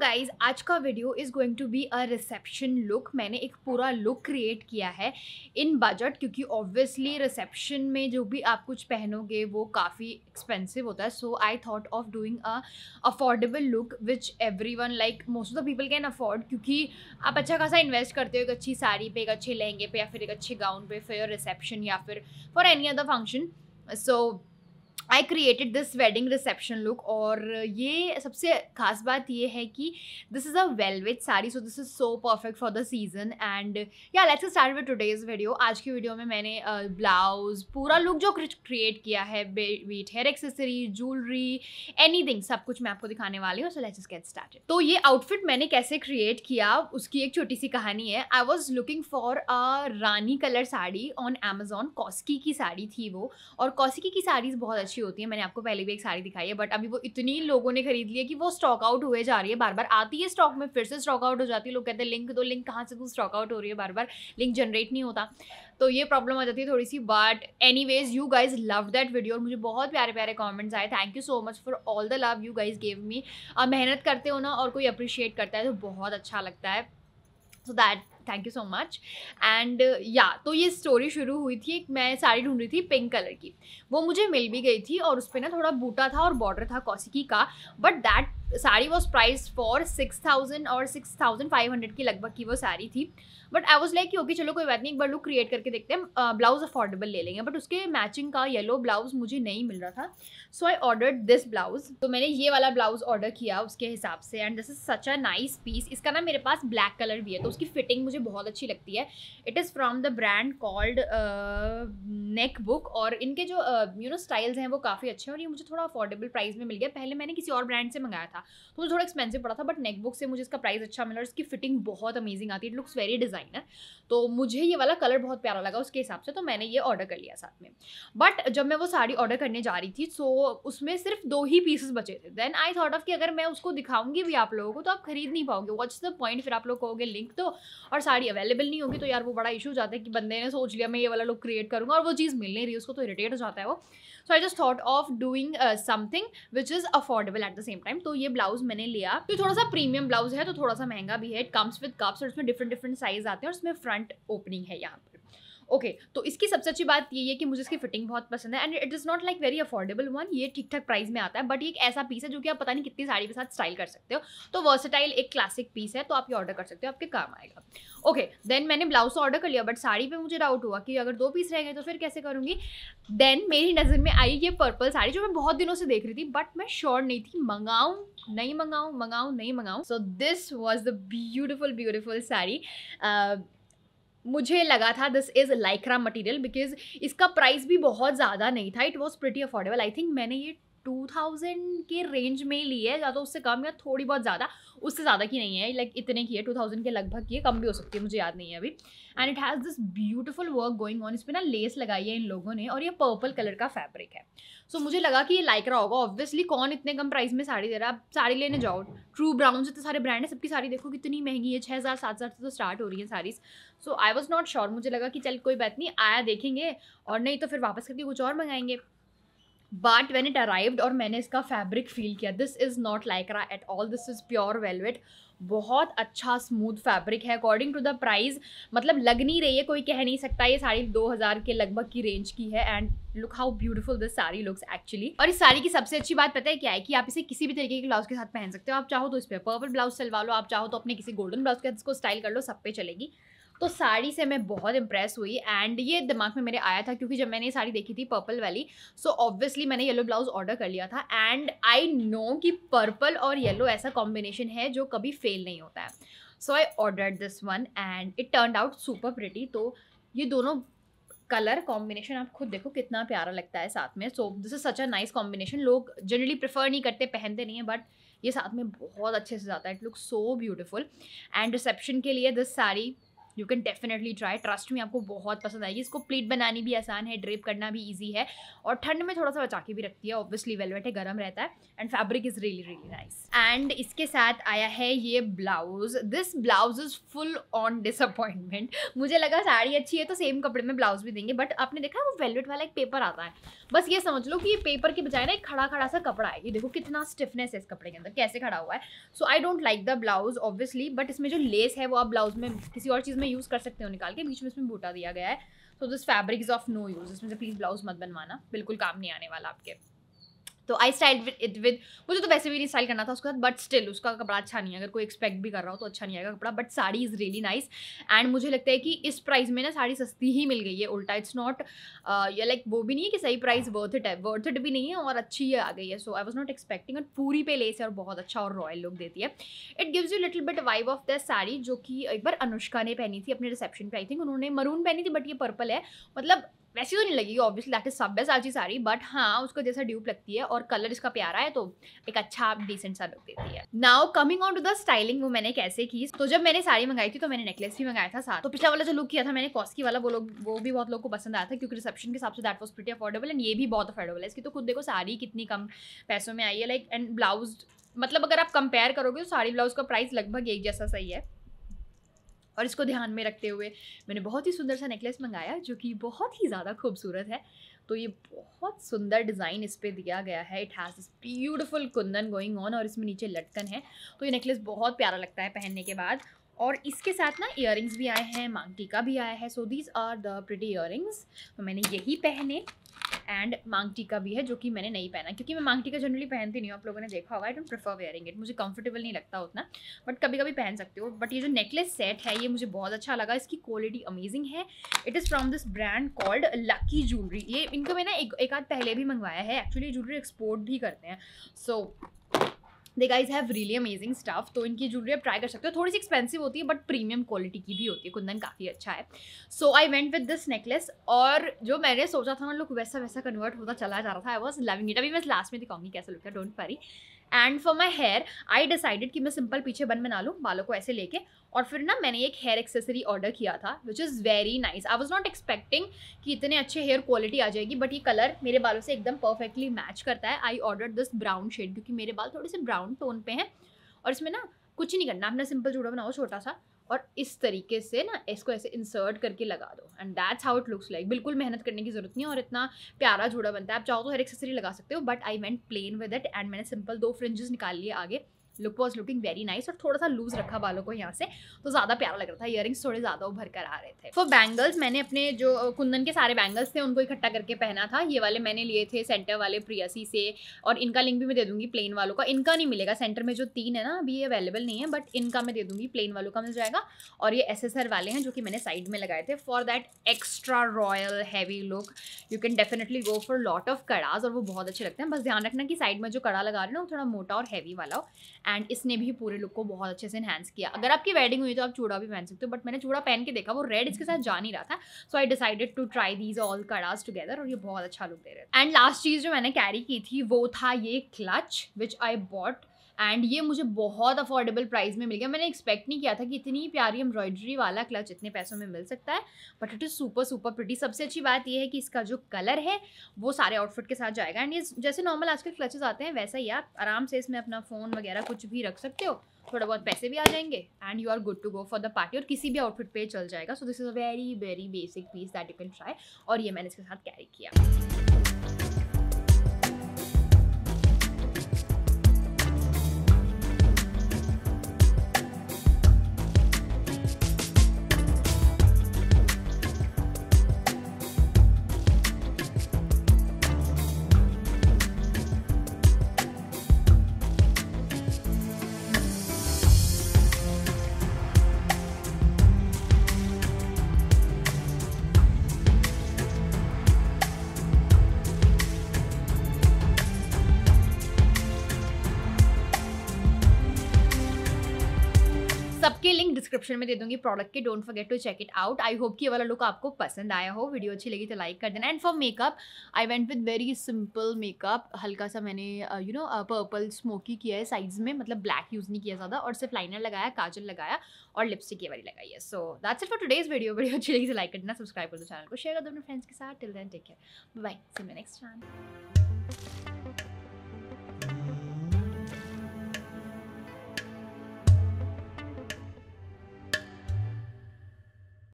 guys आज का video is going to be a reception look मैंने एक पूरा लुक क्रिएट किया है इन बजट क्योंकि ऑब्वियसली रिसेप्शन में जो भी आप कुछ पहनोगे वो काफ़ी एक्सपेंसिव होता है so I thought of doing a affordable look which every one like most of the people can afford क्योंकि आप अच्छा खासा इन्वेस्ट करते हो एक अच्छी साड़ी पे एक अच्छे लहंगे पे या फिर एक अच्छे गाउन पे फिर रिसेप्शन या फिर for any other function so I created this wedding reception look और ये सबसे खास बात ये है कि this is a velvet sari so this is so perfect for the season and yeah let's start with today's video आज की वीडियो में मैंने ब्लाउज uh, पूरा लुक जो क्रिएट किया है with hair accessory jewellery thing सब कुछ मैं आपको दिखाने वाली हूँ सो लेट्स गेट स्टार्ट तो ये आउटफिट मैंने कैसे क्रिएट किया उसकी एक छोटी सी कहानी है I was looking for a rani colour sari on Amazon Kaushiki की साड़ी थी वो और कॉस्की की साड़ीज़ बहुत अच्छी अच्छी होती है मैंने आपको पहले भी एक साड़ी दिखाई है बट अभी वो इतनी लोगों ने खरीद ली है कि वो स्टॉक आउट हुए जा रही है बार बार आती है स्टॉक में फिर से स्टॉक आउट हो जाती है लोग कहते हैं लिंक दो लिंक कहाँ से तू स्टॉक आउट हो रही है बार बार लिंक जनरेट नहीं होता तो ये प्रॉब्लम आ जाती है थोड़ी सी but anyways you guys love that video और मुझे बहुत प्यारे प्यारे कॉमेंट्स आए thank you so much for all the love you guys gave me मेहनत करते हो ना और कोई अप्रिशिएट करता है तो बहुत अच्छा लगता है so that thank you so much and yeah तो ये स्टोरी शुरू हुई थी मैं साड़ी ढूंढ रही थी पिंक कलर की वो मुझे मिल भी गई थी और उस पर ना थोड़ा बूटा था और बॉर्डर था कौसिकी का but that sari was price for six thousand और सिक्स थाउजेंड फाइव हंड्रेड की लगभग की वो साड़ी थी but I was like okay चलो कोई बात नहीं एक बार लुक क्रिएट करके देखते हैं ब्लाउज अफोर्डेबल ले लेंगे बट उसके मैचिंग का येलो ब्लाउज मुझे नहीं मिल रहा था so I order this blouse तो मैंने ये वाला ब्लाउज ऑर्डर किया उसके हिसाब से and this is such a nice piece इसका ना मेरे पास ब्लैक कलर भी है तो उसकी फिटिंग मुझे बहुत अच्छी लगती है it is from the brand called neck book और इनके जो यू नो स्टाइल्स हैं वो काफ़ी अच्छे हैं और ये मुझे थोड़ा अफोर्डेबल प्राइस में मिल गया पहले मैंने किसी और ब्रांड से मंगाया था था तो मुझे थोड़ा एक्सपेंसिव पड़ा था बट नेकबुक से मुझे इसका प्राइस अच्छा मिला और इसकी फिटिंग बहुत अमेजिंग आती है इट लुक्स वेरी डिज़ाइनर तो मुझे ये वाला कलर बहुत प्यारा लगा उसके हिसाब से तो मैंने ये ऑर्डर कर लिया साथ में बट जब मैं वो साड़ी ऑर्डर करने जा रही थी सो उसमें सिर्फ दो ही पीसेस बचे थे देन आई थॉट ऑफ कि अगर मैं उसको दिखाऊंगी भी आप लोगों को तो आप खरीद नहीं पाओगे वॉट्स द पॉइंट फिर आप लोग कहोगे लिंक तो और साड़ी अवेलेबल नहीं होगी तो यार वो बड़ा इशू जाता है कि बंदे ने सोच लिया मैं ये वाला लुक क्रिएट करूंगा और वो चीज़ मिल नहीं रही उसको तो इरिटेट हो जाता है वो so I just thought of doing something which is affordable at the same time तो ये ब्लाउज मैंने लिया जो थोड़ा सा प्रीमियम ब्लाउज है तो थोड़ा सा महंगा भी है इट कम्स विद कप्स और इसमें डिफरेंट डिफरेंट साइज आते हैं और इसमें फ्रंट ओपनिंग है यहाँ पर ओके okay, तो इसकी सबसे अच्छी बात ये है कि मुझे इसकी फिटिंग बहुत पसंद है and it is not like very affordable one ये ठीक ठाक प्राइस में आता है बट ये एक ऐसा पीस है जो कि आप पता नहीं कितनी साड़ी के साथ स्टाइल कर सकते हो तो वर्सेटाइल एक क्लासिक पीस है तो आप ये ऑर्डर कर सकते हो आपके काम आएगा ओके okay, देन मैंने ब्लाउज ऑर्डर कर लिया बट साड़ी पे मुझे डाउट हुआ कि अगर दो पीस रह गए तो फिर कैसे करूँगी देन मेरी नज़र में आई ये पर्पल साड़ी जो मैं बहुत दिनों से देख रही थी बट मैं श्योर नहीं थी मंगाऊँ नहीं मंगाऊँ मंगाऊँ नहीं मंगाऊँ so this was the beautiful beautiful sari मुझे लगा था this is lycra material because इसका प्राइस भी बहुत ज़्यादा नहीं था it was pretty affordable I think मैंने ये टू थाउजेंड के रेंज में ली है ज़्यादा उससे कम या थोड़ी बहुत ज़्यादा उससे ज़्यादा की नहीं है लाइक इतने की है टू थाउजेंड के लगभग की है कम भी हो सकती है मुझे याद नहीं है अभी and it has this beautiful work going on इस पर ना लेस लगाई है इन लोगों ने और ये पर्पल कलर का फैब्रिक है सो so, मुझे लगा कि ये लाइक रहा होगा ऑब्वियसली कौन इतने कम प्राइस में साड़ी दे रहा है आप साड़ी लेने जाओ ट्रू ब्राउन जितने सारे ब्रांड है सबकी साड़ी देखो कितनी महंगी है छः हज़ार सात हज़ार से तो स्टार्ट हो रही है saris so I was not sure मुझे लगा कि चल कोई बात नहीं आया देखेंगे और नहीं तो फिर वापस करके कुछ और मंगाएंगे बट वेन इट अराइव्ड और मैंने इसका फैब्रिक फील किया this is not Lycra at all this is pure velvet बहुत अच्छा स्मूथ फैब्रिक है अकॉर्डिंग टू द प्राइस मतलब लग नहीं रही है कोई कह नहीं सकता ये साड़ी दो हज़ार के लगभग की रेंज की है and look how beautiful this sari looks actually और इस साड़ी की सबसे अच्छी बात पता है क्या है कि आप इसे किसी भी तरीके के ब्लाउज के साथ पहन सकते हो आप चाहो तो इस पर पर्पल ब्लाउज सिलवा लो आप चाहो तो अपने किसी गोल्डन ब्लाउज के साथ इसको स्टाइल कर लो सब पे चलेगी तो साड़ी से मैं बहुत इंप्रेस हुई एंड ये दिमाग में मेरे आया था क्योंकि जब मैंने ये साड़ी देखी थी पर्पल वाली सो ऑब्वियसली मैंने येलो ब्लाउज ऑर्डर कर लिया था एंड आई नो कि पर्पल और येलो ऐसा कॉम्बिनेशन है जो कभी फेल नहीं होता है so I order this one and it turn out super pretty तो ये दोनों कलर कॉम्बिनेशन आप खुद देखो कितना प्यारा लगता है साथ में so this is such a nice combination लोग जनरली प्रेफर नहीं करते पहनते नहीं है बट ये साथ में बहुत अच्छे से जाता है it look so beautiful and reception के लिए this sari you can definitely try trust में आपको बहुत पसंद आएगी इसको प्लेट बनानी भी आसान है ड्रेप करना भी ईजी है और ठंड में थोड़ा सा बचा के भी रखती है ऑब्वियसली वेलवेट है गर्म रहता है and fabric is really really nice and इसके साथ आया है ये blouse this blouse is full on disappointment मुझे लगा साड़ी अच्छी है तो सेम कपड़े में ब्लाउज भी देंगे बट आपने देखा वो वेलवेट वाला एक पेपर आता है बस ये समझ लो कि ये पेपर के बजाय ना एक खड़ा खड़ा सा कपड़ा है ये देखो कितना स्टिफनेस है इस कपड़े के अंदर कैसे खड़ा हुआ है so I don't like the blouse obviously but इसमें जो लेस है वो आप ब्लाउज में किसी और चीज़ में यूज़ कर सकते हो निकाल के बीच में इसमें बूटा दिया गया है so this fabric is of no use इसमें से प्लीज़ ब्लाउज मत बनवाना बिल्कुल काम नहीं आने वाला आपके तो आई स्टाइल इट विद मुझे तो वैसे भी नहीं स्टाइल करना था उसके साथ बट स्टिल उसका कपड़ा अच्छा नहीं है अगर कोई एक्सपेक्ट भी कर रहा हो तो अच्छा नहीं आएगा कपड़ा but sari is really nice and मुझे लगता है कि इस प्राइस में ना साड़ी सस्ती ही मिल गई है उल्टा इट्स नॉट या लाइक वो भी नहीं है कि सही प्राइस वर्थ इट है वर्थ इट भी नहीं है और अच्छी ही आ गई है so I was not expecting और पूरी पे लेस है और बहुत अच्छा और रॉयल लुक देती है it gives you little bit vibe of the sari जो कि एक बार अनुष्का ने पहनी थी अपने रिसेप्शन पे आई थिंक उन्होंने मरून पहनी थी बट ये पर्पल है मतलब वैसी तो नहीं लगेगी ऑब्वियसली दैट इज सब बेस्ट आज साड़ी बट हाँ उसको जैसा ड्यूप लगती है और कलर इसका प्यारा है तो एक अच्छा डिसेंट सा लुक देती है now coming on to the styling वो मैंने कैसे की तो जब मैंने साड़ी मंगाई थी तो मैंने नेकलेस भी मंगाया था साथ तो पिछला वाला जो लुक किया था मैंने कॉस्की वाला वो लोग वो भी बहुत लोग को पसंद आया था क्योंकि रिसेप्शन के हिसाब से that was pretty affordable and ये भी बहुत अफोर्डेबल है इसकी तो खुद देखो साड़ी कितनी कम पैसों में आई है लाइक एंड ब्लाउज मतलब अगर आप कंपेयर करोगे तो साड़ी ब्लाउज का प्राइस लगभग एक जैसा सही है और इसको ध्यान में रखते हुए मैंने बहुत ही सुंदर सा नेकलेस मंगाया जो कि बहुत ही ज़्यादा खूबसूरत है तो ये बहुत सुंदर डिज़ाइन इस पर दिया गया है it has beautiful kundan going on और इसमें नीचे लटकन है तो ये नेकलेस बहुत प्यारा लगता है पहनने के बाद और इसके साथ ना इयर भी आए हैं मांगटीका भी आया है so these are the pretty ear तो मैंने यही पहने एंड मांग टीका भी है जो कि मैंने नहीं पहना क्योंकि मैं मांग टीका जनरली पहनती नहीं हूँ आप लोगों ने देखा होगा I don't prefer wearing it मुझे कंफर्टेबल नहीं लगता उतना बट कभी कभी पहन सकते हो बट ये जो नेकलेस सेट है ये मुझे बहुत अच्छा लगा इसकी क्वालिटी अमेजिंग है it is from this brand called Lucky Jewellery ये इनको मैंने एक एक आध पहले भी मंगवाया है एक्चुअली ज्वेलरी एक्सपोर्ट भी करते हैं so so, they guys have really amazing stuff तो इनकी ज्वेलरी आप ट्राई कर सकते हो थोड़ी सी एक्सपेंसिव होती है बट प्रीमियम क्वालिटी की भी होती है कुंदन काफ़ी अच्छा है so I went with this necklace और जो मैंने सोचा था ना लोग मतलब वैसा वैसा कन्वर्ट होता चला जा रहा था आई वॉज लविंग इट अभी मैं लास्ट में दिखाऊंगी कैसा लुक है don't worry and for my hair I decided कि मैं सिंपल पीछे बन बना लूँ बालों को ऐसे लेके और फिर ना मैंने एक हेयर एक्सेसरी ऑर्डर किया था which is very nice I was not expecting कि इतने अच्छे हेयर क्वालिटी आ जाएगी बट ये कलर मेरे बालों से एकदम परफेक्टली मैच करता है I order this brown shade क्योंकि मेरे बाल थोड़े से ब्राउन टोन पे हैं और इसमें ना कुछ नहीं करना अपना सिंपल जूड़ा बनाओ छोटा सा और इस तरीके से ना इसको ऐसे इंसर्ट करके लगा दो and that's how it looks like बिल्कुल मेहनत करने की जरूरत नहीं है और इतना प्यारा जुड़ा बनता है आप चाहो तो हर एक्सेसरी लगा सकते हो but I meant plain with it and मैंने सिंपल दो फ्रिंजेस निकाल लिए आगे look was looking very nice और थोड़ा सा लूज रखा बालों को यहाँ से तो ज़्यादा प्यारा लग रहा था इयरिंग्स थोड़े ज़्यादा उभर कर आ रहे थे फॉर बैंगल्स मैंने अपने जो कुंदन के सारे बैंगल्स थे उनको इकट्ठा करके पहना था ये वाले मैंने लिए थे सेंटर वाले प्रियसी से और इनका लिंक भी मैं दे दूंगी प्लेन वालों का इनका नहीं मिलेगा सेंटर में जो तीन है ना अभी ये अवेलेबल नहीं है बट इनका मैं दे दूंगी प्लेन वालों का मिल जाएगा और ये एस वाले हैं जो कि मैंने साइड में लगाए थे for that extra royal heavy look you can definitely go for lot of kadas और वो बहुत अच्छे लगते हैं बस ध्यान रखना कि साइड में जो कड़ा लगा रहे हो ना थोड़ा मोटा और हैवी वाला हो एंड इसने भी पूरे लुक को बहुत अच्छे से इन्हेंस किया अगर आपकी वेडिंग हुई तो आप चूड़ा भी पहन सकते हो बट मैंने चूड़ा पहन के देखा वो रेड इसके साथ जा नहीं रहा था so I decided to try these all kadas together और ये बहुत अच्छा लुक दे रहे एंड लास्ट चीज़ जो मैंने कैरी की थी वो था ये clutch which I bought and ये मुझे बहुत अफोर्डेबल प्राइस में मिल गया मैंने एक्सपेक्ट नहीं किया था कि इतनी प्यारी एम्ब्रॉयडरी वाला क्लच इतने पैसों में मिल सकता है but it is super super pretty सबसे अच्छी बात यह है कि इसका जो कलर है वो सारे आउटफिट के साथ जाएगा एंड ये जैसे नॉर्मल आजकल क्लचेस आते हैं वैसा ही आप आराम से इसमें अपना फ़ोन वगैरह कुछ भी रख सकते हो थोड़ा बहुत पैसे भी आ जाएंगे and you are good to go for the party और किसी भी आउटफिट पे चल जाएगा so this is a very very basic piece that you can try और ये मैंने इसके साथ कैरी किया सबके लिंक डिस्क्रिप्शन में दे दूंगी प्रोडक्ट के don't forget to check it out I hope कि ये वाला लुक आपको पसंद आया हो वीडियो अच्छी लगी तो लाइक कर देना and for makeup I went with very simple makeup हल्का सा मैंने यू नो पर्पल स्मोकी किया है साइज में मतलब ब्लैक यूज़ नहीं किया ज़्यादा और सिर्फ लाइनर लगाया काजल लगाया और लिपस्टिक ये वाली लगाई है so that's it for today's video video अच्छी लगी तो लाइक करना सब्सक्राइब कर दो चैनल को शेयर कर दो अपने फ्रेंड्स के साथ till then take care bye see next channel